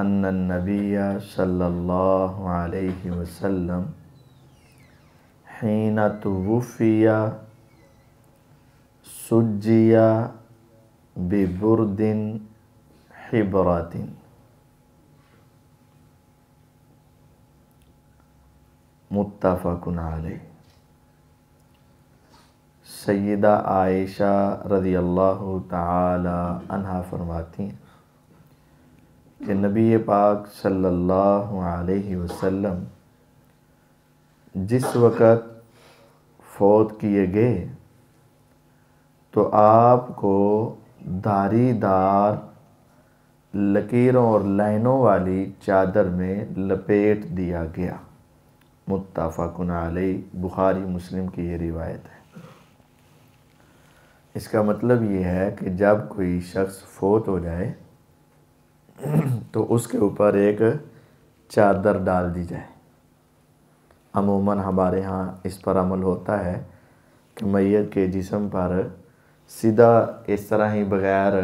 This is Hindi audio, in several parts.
أن النبي صلى الله عليه وسلم حين توفي سجي ببرد حبرة متفق عليه سيدة عائشة رضي الله تعالى عنها فرماتين कि नबी पाक सल्लल्लाहु अलैहि वसल्लम जिस वक़्त फौत किए गए तो आपको धारीदार लकीरों और लाइनों वाली चादर में लपेट दिया गया मुतफ़ाकुन आलई बुखारी मुस्लिम की ये रिवायत है इसका मतलब ये है कि जब कोई शख्स फोत हो जाए तो उसके ऊपर एक चादर डाल दी जाए अमूमन हमारे यहाँ इस पर अमल होता है कि मैत के जिसम पर सीधा इस तरह ही बगैर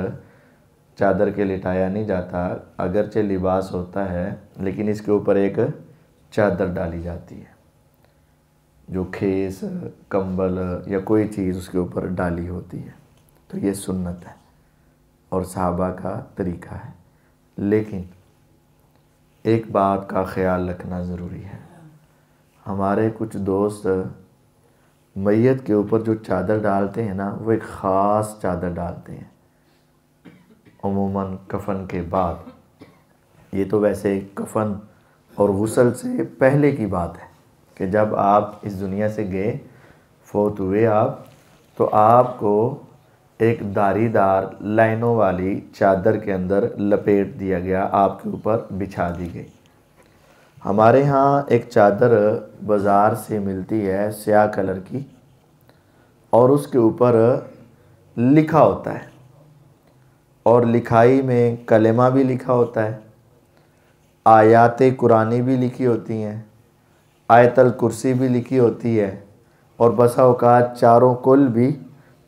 चादर के लिटाया नहीं जाता अगरचे लिबास होता है लेकिन इसके ऊपर एक चादर डाली जाती है जो खेस कंबल या कोई चीज़ उसके ऊपर डाली होती है तो ये सुन्नत है और साहबा का तरीका है लेकिन एक बात का ख्याल रखना ज़रूरी है हमारे कुछ दोस्त मैत के ऊपर जो चादर डालते हैं ना वो एक ख़ास चादर डालते हैं अमूमन कफन के बाद ये तो वैसे कफन और गसल से पहले की बात है कि जब आप इस दुनिया से गए फोत हुए आप तो आपको एक दारीदार लाइनों वाली चादर के अंदर लपेट दिया गया आपके ऊपर बिछा दी गई हमारे यहाँ एक चादर बाज़ार से मिलती है स्याह कलर की और उसके ऊपर लिखा होता है और लिखाई में कलेमा भी लिखा होता है आयात कुरानी भी लिखी होती हैं आयतल कुर्सी भी लिखी होती है और बसा अवकात चारों कुल भी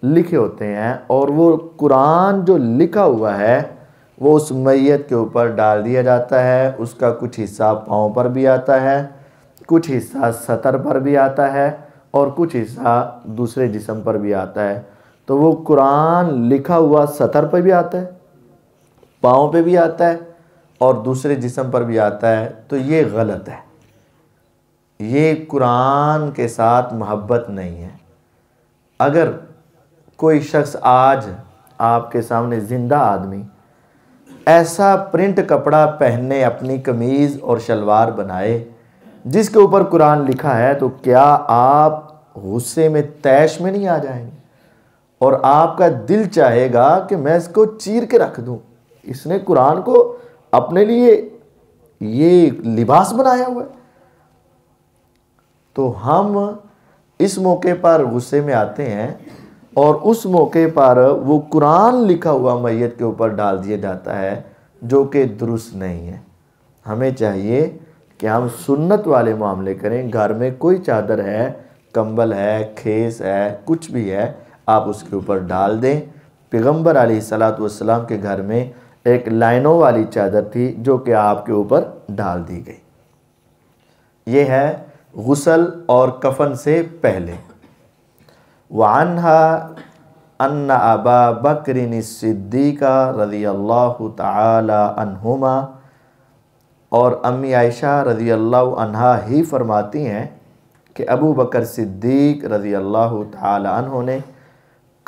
लिखे होते हैं और वो कुरान जो लिखा हुआ है वो उस मैत के ऊपर डाल दिया जाता है उसका कुछ हिस्सा पाँव पर भी आता है कुछ हिस्सा सतर पर भी आता है और कुछ हिस्सा दूसरे जिसम पर भी आता है तो वो कुरान लिखा हुआ सतर पर भी आता है पाँव पे भी आता है और दूसरे जिसम पर भी आता है तो ये गलत है ये कुरान के साथ मोहब्बत नहीं है अगर कोई शख्स आज आपके सामने ज़िंदा आदमी ऐसा प्रिंट कपड़ा पहने अपनी कमीज़ और शलवार बनाए जिसके ऊपर कुरान लिखा है तो क्या आप गुस्से में तैश में नहीं आ जाएंगे और आपका दिल चाहेगा कि मैं इसको चीर के रख दूं इसने कुरान को अपने लिए ये लिबास बनाया हुआ है तो हम इस मौके पर गुस्से में आते हैं और उस मौके पर वो कुरान लिखा हुआ मैत के ऊपर डाल दिया जाता है जो कि दुरुस्त नहीं है हमें चाहिए कि हम सुन्नत वाले मामले करें घर में कोई चादर है कंबल है खेस है कुछ भी है आप उसके ऊपर डाल दें पैगम्बर सलाम के घर में एक लाइनों वाली चादर थी जो कि आपके ऊपर डाल दी गई ये है गसल और कफन से पहले وعنها أن أبا بكر الصديق رضي الله تعالى عنهما और अम्मी आयशा रज़ी अल्लाह अनहा ही फरमाती हैं कि अबू बकर सिद्दीक़ रज़ी अल्लाह तहों ने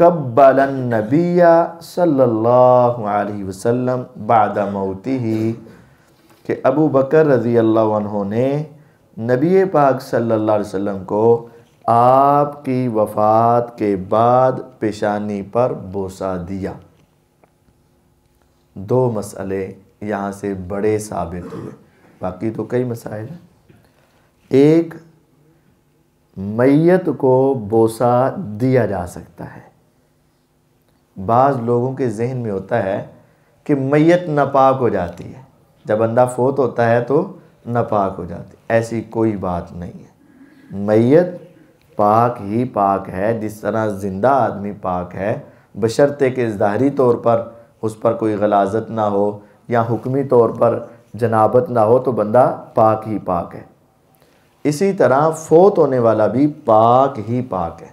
कब्बलन नबिया सल्लल्लाहु अलैहि वसल्लम बाद मौती ही कि अबू बकर रज़ी अल्लाह ने नबी पाक सल्लल्लाहु अलैहि वसल्लम को आपकी वफात के बाद पेशानी पर बोसा दिया दो मसले यहाँ से बड़े साबित हुए बाकी तो कई मसाइल हैं एक मैत को बोसा दिया जा सकता है बाज़ लोगों के जहन में होता है कि मैत नापाक हो जाती है जब बंदा फोत होता है तो नापाक हो जाती ऐसी कोई बात नहीं है मैत पाक ही पाक है जिस तरह ज़िंदा आदमी पाक है बशर्ते के ज़ाहरी तौर पर उस पर कोई गलाजत ना हो या हुक्मी तौर पर जनाबत ना हो तो बंदा पाक ही पाक है इसी तरह फोत होने वाला भी पाक ही पाक है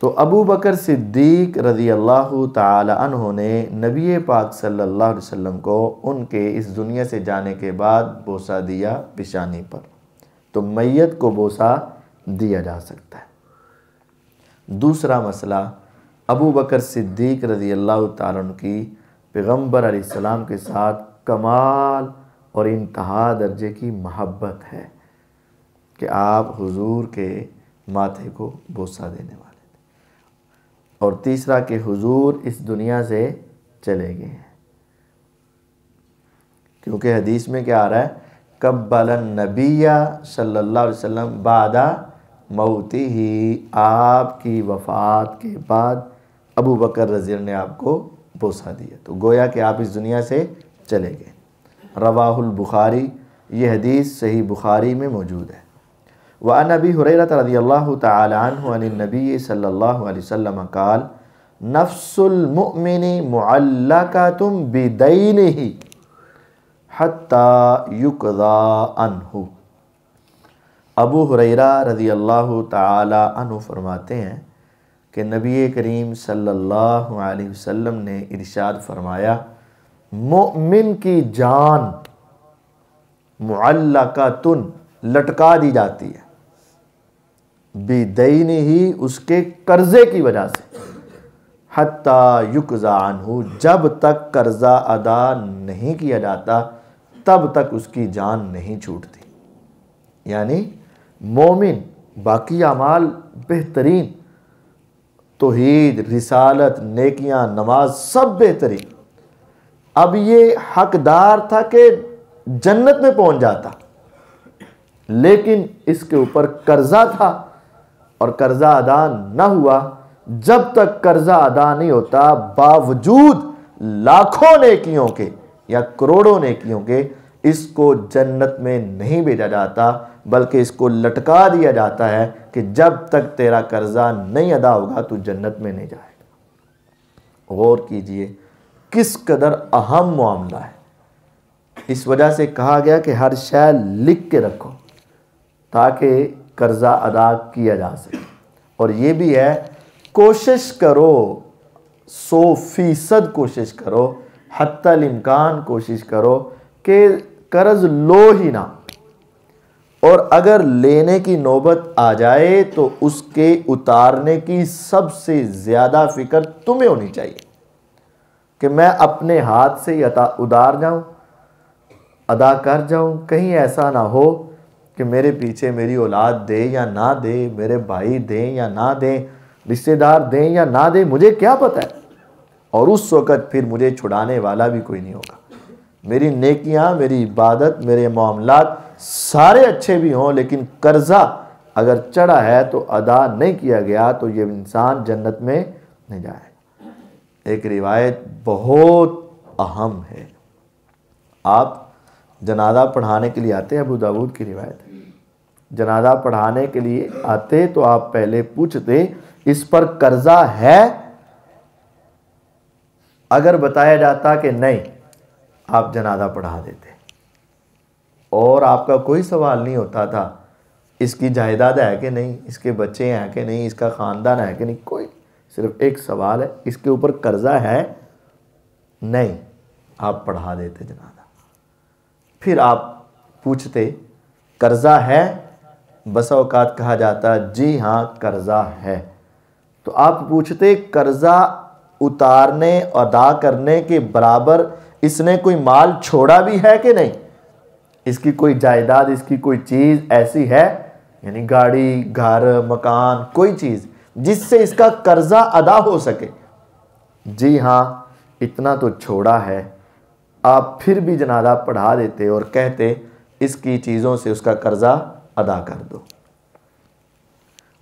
तो अबू बकर सिद्दीक रज़ी अल्लाह तहों ने नबी पाक सल्लल्लाहु अलैहि वसल्लम को उनके इस दुनिया से जाने के बाद बोसा दिया पिशानी पर तो मैयत को बोसा दिया जा सकता है दूसरा मसला अबू बकर सिद्दीक रजी अल्लाह तारन की पैगम्बर आसमाम के साथ कमाल और इंतहा दर्जे की महब्बत है कि आप हुजूर के माथे को बोसा देने वाले थे और तीसरा कि हुजूर इस दुनिया से चले गए हैं क्योंकि हदीस में क्या आ रहा है कब्बल नबिया सल्ला वसम बादा मऊती ही आपकी वफ़ात के बाद अबू बकर रजीर ने आपको बोसा दिया तो गोया कि आप इस दुनिया से चले गए रवाहुल बुखारी यह हदीस सही बुखारी में मौजूद है व नबी हुरत अल्लाह तबी सल्ला वसम काल नफ्सुलमिन मुअल्ला तुम बिदैन नहीं हत्ता युकदा अनहू अबू हुरैरा रज़ी अल्लाह तु फरमाते हैं कि नबी करीम सल्लल्लाहु अलैहि वसल्लम ने इरशाद फरमाया मोमिन की जान मुअल्ला तुन लटका दी जाती है बेदईन ही उसके कर्ज़े की वजह से हत्ता युकजान हो जब तक कर्ज़ा अदा नहीं किया जाता तब तक उसकी जान नहीं छूटती यानी मोमिन बाकी अमाल बेहतरीन तोहद रिसालत नेकियां नमाज सब बेहतरीन अब ये हकदार था कि जन्नत में पहुंच जाता लेकिन इसके ऊपर कर्जा था और कर्जा अदा ना हुआ जब तक कर्जा अदा नहीं होता बावजूद लाखों नेकियों के या करोड़ों नेकियों के इसको जन्नत में नहीं भेजा जाता बल्कि इसको लटका दिया जाता है कि जब तक तेरा कर्जा नहीं अदा होगा तो जन्नत में नहीं जाएगा गौर कीजिए किस कदर अहम मामला है इस वजह से कहा गया कि हर शय लिख के रखो ताकि कर्ज़ा अदा किया जा सके और ये भी है कोशिश करो सौ फीसद कोशिश करो हत्तल इम्कान कोशिश करो कि कर्ज़ लो ही ना और अगर लेने की नौबत आ जाए तो उसके उतारने की सबसे ज़्यादा फिक्र तुम्हें होनी चाहिए कि मैं अपने हाथ से उतार जाऊं, अदा कर जाऊं, कहीं ऐसा ना हो कि मेरे पीछे मेरी औलाद दे या ना दे मेरे भाई दें या ना दें रिश्तेदार दें या ना दें मुझे क्या पता है और उस वक़्त फिर मुझे छुड़ाने वाला भी कोई नहीं होगा मेरी नेकियां मेरी इबादत मेरे मामला सारे अच्छे भी हों लेकिन कर्ज़ा अगर चढ़ा है तो अदा नहीं किया गया तो ये इंसान जन्नत में नहीं जाए एक रिवायत बहुत अहम है आप जनाजा पढ़ाने के लिए आते हैं अबू दाऊद की रिवायत है जनाजा पढ़ाने के लिए आते तो आप पहले पूछते इस पर कर्जा है अगर बताया जाता कि नहीं आप जनादा पढ़ा देते और आपका कोई सवाल नहीं होता था इसकी जायदाद है कि नहीं इसके बच्चे हैं कि नहीं इसका ख़ानदान है कि नहीं कोई सिर्फ एक सवाल है इसके ऊपर कर्जा है नहीं आप पढ़ा देते जनाजा फिर आप पूछते कर्जा है बसाओकात अवकात कहा जाता जी हाँ कर्जा है तो आप पूछते कर्जा उतारने अदा करने के बराबर इसने कोई माल छोड़ा भी है कि नहीं इसकी कोई जायदाद इसकी कोई चीज़ ऐसी है यानी गाड़ी घर मकान कोई चीज़ जिससे इसका कर्जा अदा हो सके जी हाँ इतना तो छोड़ा है आप फिर भी जनाजा पढ़ा देते और कहते इसकी चीज़ों से उसका कर्जा अदा कर दो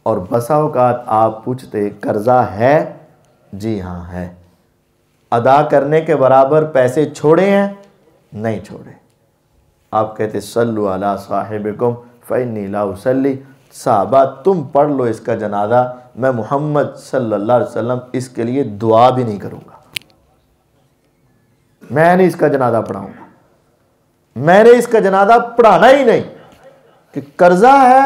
और बसा औकात आप पूछते कर्जा है जी हाँ है अदा करने के बराबर पैसे छोड़े हैं नहीं छोड़े आप कहते सल्लु अला साहिबकुम कम लाउसली साहबा तुम पढ़ लो इसका जनाजा मैं मोहम्मद सल्लल्लाहु अलैहि वसल्लम इसके लिए दुआ भी नहीं करूँगा मैं नहीं इसका जनाजा पढ़ाऊंगा मैंने इसका जनाजा पढ़ाना ही नहीं कि कर्जा है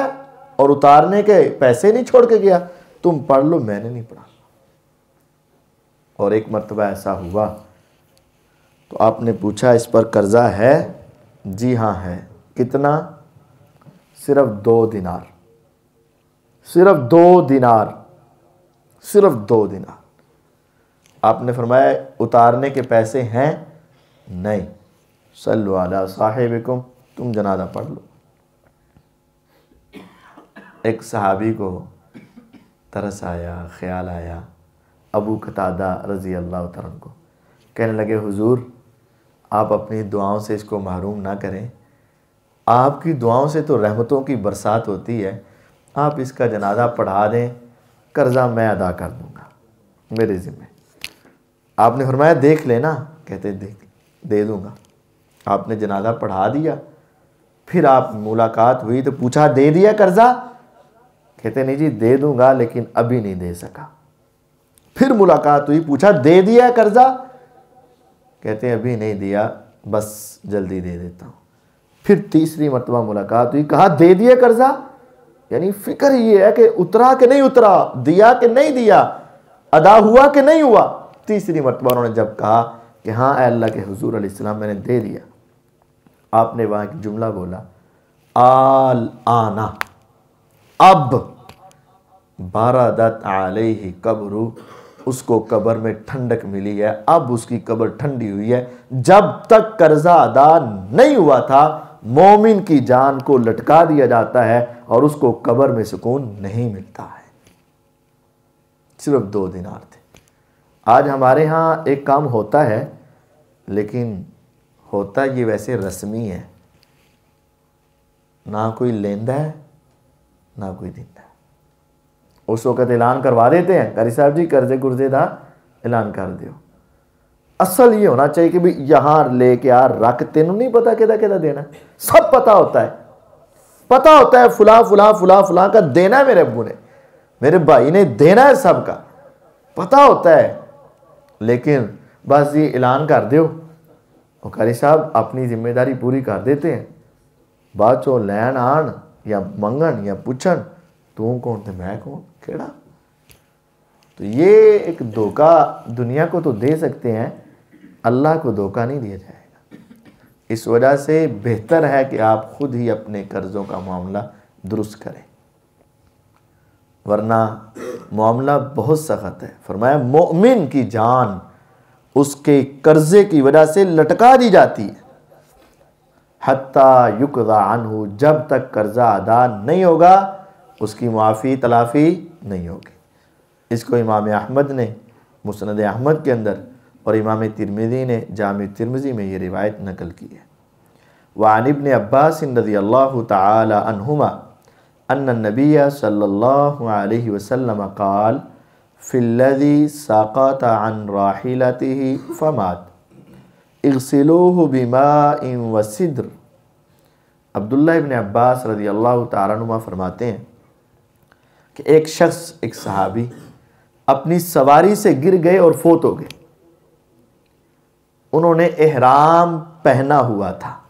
और उतारने के पैसे नहीं छोड़ के गया तुम पढ़ लो मैंने नहीं पढ़ा और एक मरतबा ऐसा हुआ तो आपने पूछा इस पर कर्जा है जी हाँ है कितना सिर्फ दो दिनार सिर्फ दो दिनार सिर्फ दो दिनार आपने फरमाया उतारने के पैसे हैं नहीं सल्लु अला साहिबकुम तुम जनाजा पढ़ लो एक सहाबी को तरस आया ख्याल आया अबू कतादा रज़ी अल्लाह तरन को कहने लगे हुजूर आप अपनी दुआओं से इसको महरूम ना करें आपकी दुआओं से तो रहमतों की बरसात होती है आप इसका जनाजा पढ़ा दें कर्ज़ा मैं अदा कर दूँगा मेरे ज़िम्मे आपने फरमाया देख लेना कहते देख दे दूँगा आपने जनाजा पढ़ा दिया फिर आप मुलाकात हुई तो पूछा दे दिया कर्ज़ा कहते नहीं जी दे दूँगा लेकिन अभी नहीं दे सका फिर मुलाकात हुई पूछा दे दिया कर्ज़ा कहते हैं अभी नहीं दिया बस जल्दी दे देता हूँ फिर तीसरी मरतबा मुलाकात हुई कहा दे दिए कर्जा यानी फिक्र ये है कि उतरा कि नहीं उतरा दिया कि नहीं दिया अदा हुआ कि नहीं हुआ तीसरी मरतबा उन्होंने जब कहा कि हाँ अल्लाह के हजूर आसमाम मैंने दे दिया आपने वहाँ एक जुमला बोला आल आना अब बारादत ही कबरू उसको कब्र में ठंडक मिली है अब उसकी कब्र ठंडी हुई है जब तक कर्जा अदा नहीं हुआ था मोमिन की जान को लटका दिया जाता है और उसको कब्र में सुकून नहीं मिलता है सिर्फ दो दिन थे आज हमारे यहाँ एक काम होता है लेकिन होता ये वैसे रस्मी है ना कोई लेंदा है ना कोई दिंदा है उस वक़्त ऐलान करवा देते हैं कारी साहब जी कर्जे कुर्जे का ऐलान कर दो असल ये होना चाहिए कि भाई यहाँ ले के आ रख तेन नहीं पता कि देना है सब पता होता है पता होता है फुला फुला फुला फुला का देना है मेरे अबू ने मेरे भाई ने देना है सब का पता होता है लेकिन बस ये ऐलान कर दो और कारी साहब अपनी जिम्मेदारी पूरी कर देते हैं बाद चो लैन आन या मंगन या पूछन तू कौन थे मैं कौन केड़ा तो ये एक धोखा दुनिया को तो दे सकते हैं अल्लाह को धोखा नहीं दिया जाएगा इस वजह से बेहतर है कि आप खुद ही अपने कर्ज़ों का मामला दुरुस्त करें वरना मामला बहुत सख्त है फरमाया मोमिन की जान उसके कर्ज़े की वजह से लटका दी जाती है हती युकदान हो जब तक कर्ज़ा अदा नहीं होगा उसकी मुआफ़ी तलाफ़ी नहीं होगी इसको इमाम अहमद ने मुसंद अहमद के अंदर और इमाम तिरमिज़ी ने जाम तिरमिज़ी में ये रिवायत नकल की है वानिबन अब्बास रदी अल्लाह तुमा अन नबी सल्ला वसम काल फ़िल्लदी साक़त अन राहलती फ़मात इगसिलूह बिमा इम वसिद्र अब्दुल्ला इबन अब्बास रजी अल्लाह तुमा फरमाते हैं कि एक शख्स एक सहाबी अपनी सवारी से गिर गए और फोत हो गए उन्होंने एहराम पहना हुआ था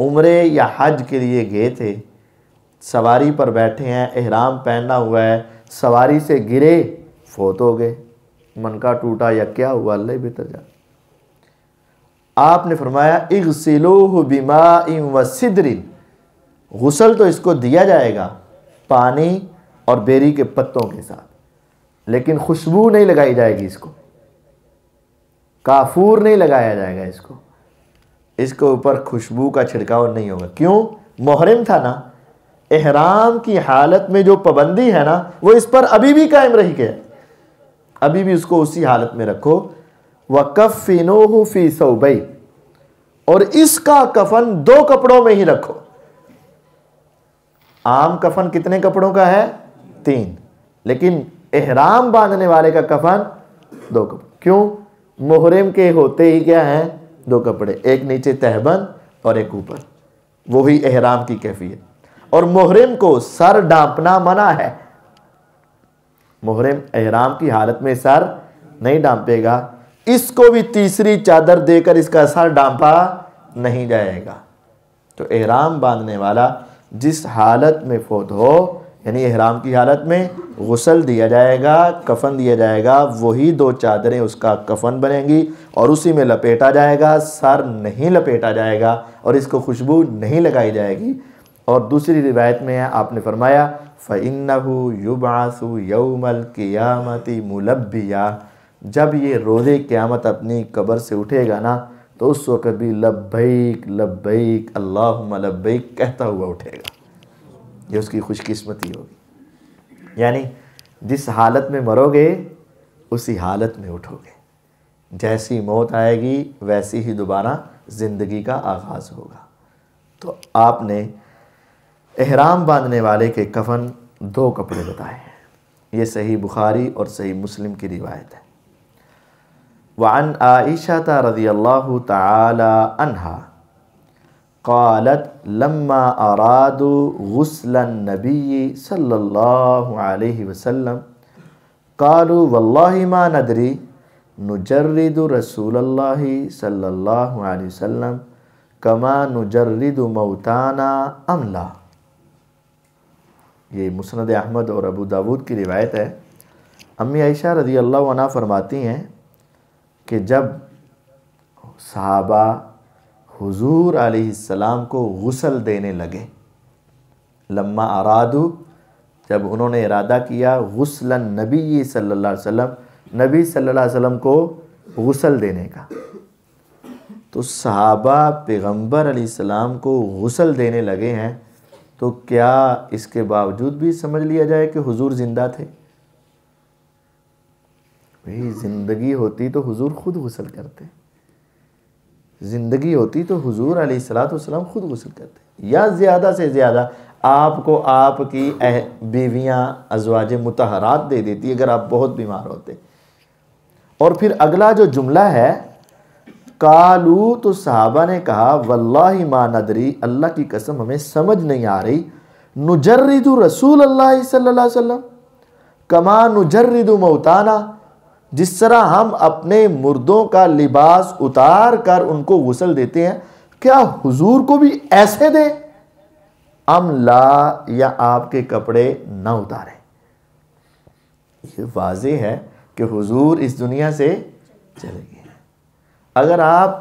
उम्रे या हज के लिए गए थे सवारी पर बैठे हैं एहराम पहना हुआ है सवारी से गिरे फोत हो गए मन का टूटा या क्या हुआ अल्लाह बेहतर जा आपने फरमाया सिलोह बीमा इम व सिदरिन गुसल तो इसको दिया जाएगा पानी और बेरी के पत्तों के साथ लेकिन खुशबू नहीं लगाई जाएगी इसको काफूर नहीं लगाया जाएगा इसको इसके ऊपर खुशबू का छिड़काव नहीं होगा क्यों मुहरम था ना एहराम की हालत में जो पाबंदी है ना वो इस पर अभी भी कायम रही गया अभी भी उसको उसी हालत में रखो वकफ़िनो फी सऊबई और इसका कफन दो कपड़ों में ही रखो आम कफन कितने कपड़ों का है तीन लेकिन एहराम बांधने वाले का कफन दो कपड़े क्यों मुहरम के होते ही क्या हैं दो कपड़े एक नीचे तहबंद और एक ऊपर वही एहराम की कैफियत और मुहरम को सर डांपना मना है मुहरम एहराम की हालत में सर नहीं डांपेगा इसको भी तीसरी चादर देकर इसका सर डांपा नहीं जाएगा तो एहराम बांधने वाला जिस हालत में फौत हो यानी अहराम की हालत में गसल दिया जाएगा कफन दिया जाएगा वही दो चादरें उसका कफन बनेंगी और उसी में लपेटा जाएगा सर नहीं लपेटा जाएगा और इसको खुशबू नहीं लगाई जाएगी और दूसरी रिवायत में आपने फरमाया फ़ैन युबासु यौमल क़ियामती मुलबिया जब ये रोज़े क़्यामत अपनी कब्र से उठेगा ना तो उस वक़्त भी लब्बैक लब्बैक अल्लाह लब्बैक कहता हुआ उठेगा ये उसकी खुशकिस्मती होगी यानी जिस हालत में मरोगे उसी हालत में उठोगे जैसी मौत आएगी वैसी ही दोबारा ज़िंदगी का आगाज़ होगा तो आपने एहराम बांधने वाले के कफन दो कपड़े बताए हैं ये सही बुखारी और सही मुस्लिम की रिवायत है वान आयशा रज़ी अल्लाह तहा क़ालत लम्मा अरादु गसलन नबी सल्लल्लाहु अलैहि वसल्लम कालू वल्लाहि मा नदरी नुजर्रिदु रसूलल्लाहि सल्लल्लाहु अलैहि वसल्लम कमा नुजर्रिदु मौताना अमला ये मुसनद अहमद और अबू दाऊद की रिवायत है अम्मी आयशा रज़ी अल्लाह फरमाती हैं कि जब सहाबा हुजूर सलाम को गसल देने लगे लम्मा आरादू जब उन्होंने इरादा किया गसलन नबी सल्लल्लाहु अलैहि वसल्लम नबी सल्लल्लाहु अलैहि वसल्लम को गसल देने का तो सहाबा पैगंबर सलाम को गसल देने लगे हैं तो क्या इसके बावजूद भी समझ लिया जाए कि हुजूर ज़िंदा थे भाई ज़िंदगी होती तो हुजूर ख़ुद गसल करते ज़िंदगी होती तो हुजूर सलाम ख़ुद गसल करते या ज़्यादा से ज़्यादा आपको आपकी बीवियाँ अजवाज मतहरात दे देती अगर आप बहुत बीमार होते और फिर अगला जो जुमला है कालू तो साहबा ने कहा वल्ला मा नदरी अल्लाह की कसम हमें समझ नहीं आ रही नुजर्रिदु रसूल अल्लाह सल्लल्लाहु अलैहि वसल्लम कमा नुजर्रिदु मौताना जिस तरह हम अपने मुर्दों का लिबास उतार कर उनको गुसल देते हैं क्या हुजूर को भी ऐसे दें अम ला या आपके कपड़े ना उतारें ये वाज है कि हुजूर इस दुनिया से चले गए अगर आप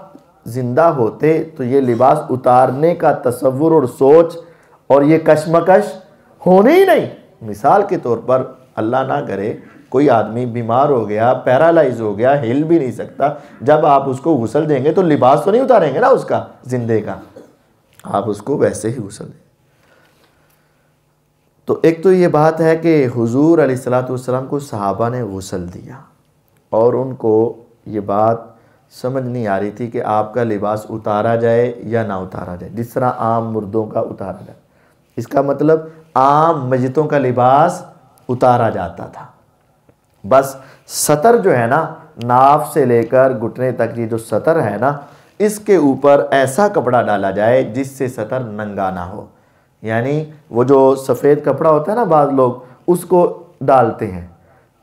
ज़िंदा होते तो ये लिबास उतारने का तस्वुर और सोच और ये कशमकश होने ही नहीं मिसाल के तौर पर अल्लाह ना करे कोई आदमी बीमार हो गया पैरालाइज हो गया हिल भी नहीं सकता जब आप उसको गुसल देंगे तो लिबास तो नहीं उतारेंगे ना उसका जिंदे का आप उसको वैसे ही गुसल दें तो एक तो ये बात है कि हुजूर अलैहिस्सलाम को सहाबा ने गुसल दिया और उनको ये बात समझ नहीं आ रही थी कि आपका लिबास उतारा जाए या ना उतारा जाए जिस तरह आम मुर्दों का उतारा जाए इसका मतलब आम मस्जिदों का लिबास उतारा जाता था बस सतर जो है ना नाफ से लेकर घुटने तक ये जो सतर है ना इसके ऊपर ऐसा कपड़ा डाला जाए जिससे सतर नंगा ना हो यानी वो जो सफ़ेद कपड़ा होता है ना बाद लोग उसको डालते हैं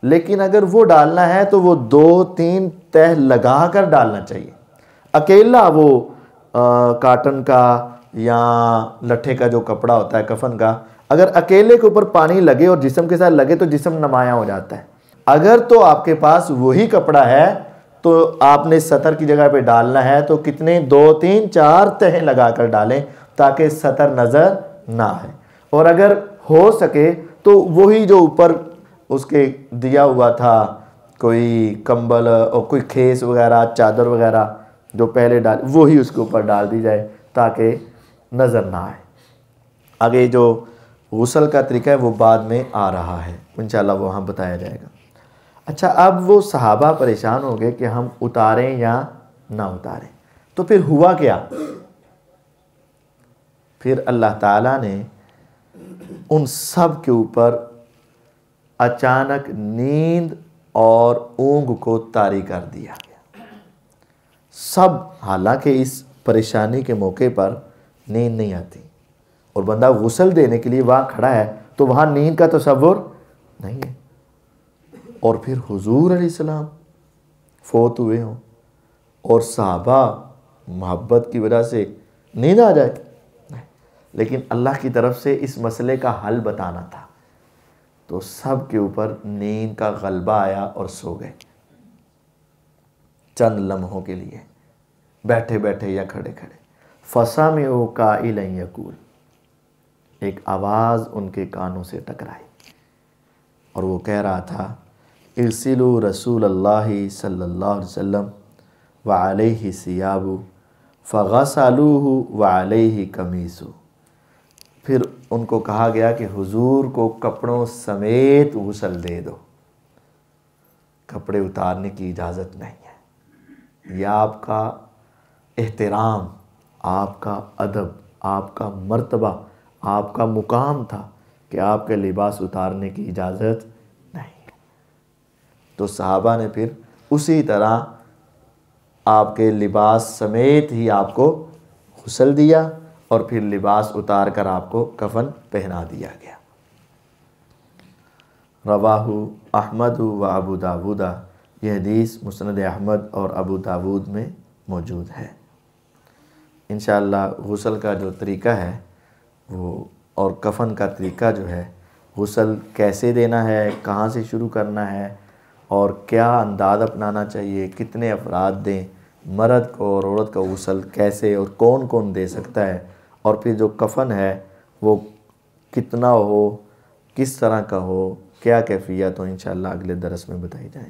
लेकिन अगर वो डालना है तो वो दो तीन तह लगा कर डालना चाहिए अकेला वो आ, काटन का या लट्ठे का जो कपड़ा होता है कफन का अगर अकेले के ऊपर पानी लगे और जिसम के साथ लगे तो जिसम नमाया हो जाता है अगर तो आपके पास वही कपड़ा है तो आपने सतर की जगह पे डालना है तो कितने दो तीन चार तह लगा कर डालें ताकि सतर नज़र ना आए और अगर हो सके तो वही जो ऊपर उसके दिया हुआ था कोई कंबल और कोई खेस वगैरह चादर वगैरह जो पहले डाल वही उसके ऊपर डाल दी जाए ताकि नज़र ना आए आगे जो गसल का तरीका है वो बाद में आ रहा है इन वो वहाँ बताया जाएगा अच्छा अब वो सहाबा परेशान हो गए कि हम उतारें या ना उतारें तो फिर हुआ क्या फिर अल्लाह ताला ने उन सब के ऊपर अचानक नींद और ऊँग को तारी कर दिया सब हालांकि इस परेशानी के मौके पर नींद नहीं आती और बंदा गुसल देने के लिए वहाँ खड़ा है तो वहाँ नींद का तस्वुर नहीं है और फिर हुजूर सलाम फोत हुए हों और साहबा मोहब्बत की वजह से नींद आ जाए लेकिन अल्लाह की तरफ से इस मसले का हल बताना था तो सब के ऊपर नींद का गलबा आया और सो गए चंद लम्हों के लिए बैठे बैठे या खड़े खड़े फसा में वो का यकूल एक आवाज़ उनके कानों से टकराई और वो कह रहा था इरसिल रसूल अल्लाह सल्ला वम वालह सियाबू फ़ालूह वालह कमीसु फिर उनको कहा गया कि हुजूर को कपड़ों समेत गसल दे दो कपड़े उतारने की इजाज़त नहीं है यह आपका एहतराम आपका अदब आपका मर्तबा आपका मुकाम था कि आपके लिबास उतारने की इजाज़त तो सहाबा ने फिर उसी तरह आपके लिबास समेत ही आपको हुसल दिया और फिर लिबास उतार कर आपको कफन पहना दिया गया रवाहू अहमद व अबू दाऊदा यह हदीस मुस्ंद अहमद और अबू दाऊद में मौजूद है इन गसल का जो तरीका है वो और कफन का तरीका जो है गसल कैसे देना है कहाँ से शुरू करना है और क्या अंदाज अपनाना चाहिए कितने अफराद दें मर्द को और औरत का गसल कैसे और कौन कौन दे सकता है और फिर जो कफन है वो कितना हो किस तरह का हो क्या कैफियत हो इन अगले दरस में बताई जाए